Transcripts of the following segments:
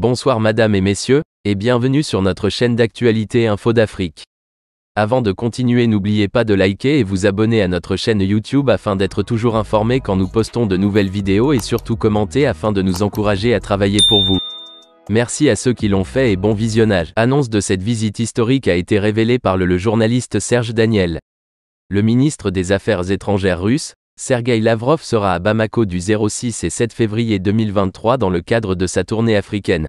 Bonsoir madame et messieurs, et bienvenue sur notre chaîne d'actualité Info d'Afrique. Avant de continuer n'oubliez pas de liker et vous abonner à notre chaîne YouTube afin d'être toujours informé quand nous postons de nouvelles vidéos et surtout commenter afin de nous encourager à travailler pour vous. Merci à ceux qui l'ont fait et bon visionnage. Annonce de cette visite historique a été révélée par le, le journaliste Serge Daniel. Le ministre des Affaires étrangères russe, Sergei Lavrov sera à Bamako du 06 et 7 février 2023 dans le cadre de sa tournée africaine.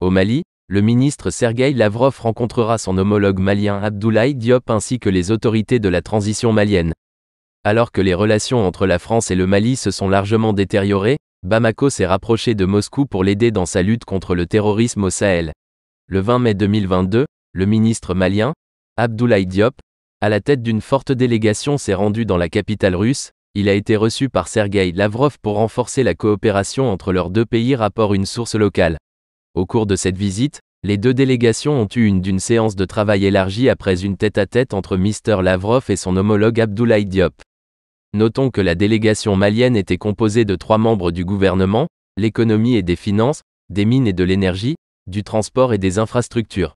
Au Mali, le ministre Sergueï Lavrov rencontrera son homologue malien Abdoulaye Diop ainsi que les autorités de la transition malienne. Alors que les relations entre la France et le Mali se sont largement détériorées, Bamako s'est rapproché de Moscou pour l'aider dans sa lutte contre le terrorisme au Sahel. Le 20 mai 2022, le ministre malien, Abdoulaye Diop, à la tête d'une forte délégation s'est rendu dans la capitale russe, il a été reçu par Sergueï Lavrov pour renforcer la coopération entre leurs deux pays rapport une source locale. Au cours de cette visite, les deux délégations ont eu une d'une séance de travail élargie après une tête-à-tête entre Mr Lavrov et son homologue Abdoulaye Diop. Notons que la délégation malienne était composée de trois membres du gouvernement, l'économie et des finances, des mines et de l'énergie, du transport et des infrastructures.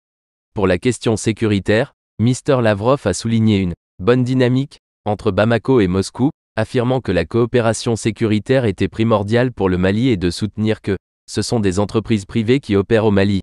Pour la question sécuritaire, Mr Lavrov a souligné une bonne dynamique entre Bamako et Moscou, affirmant que la coopération sécuritaire était primordiale pour le Mali et de soutenir que ce sont des entreprises privées qui opèrent au Mali,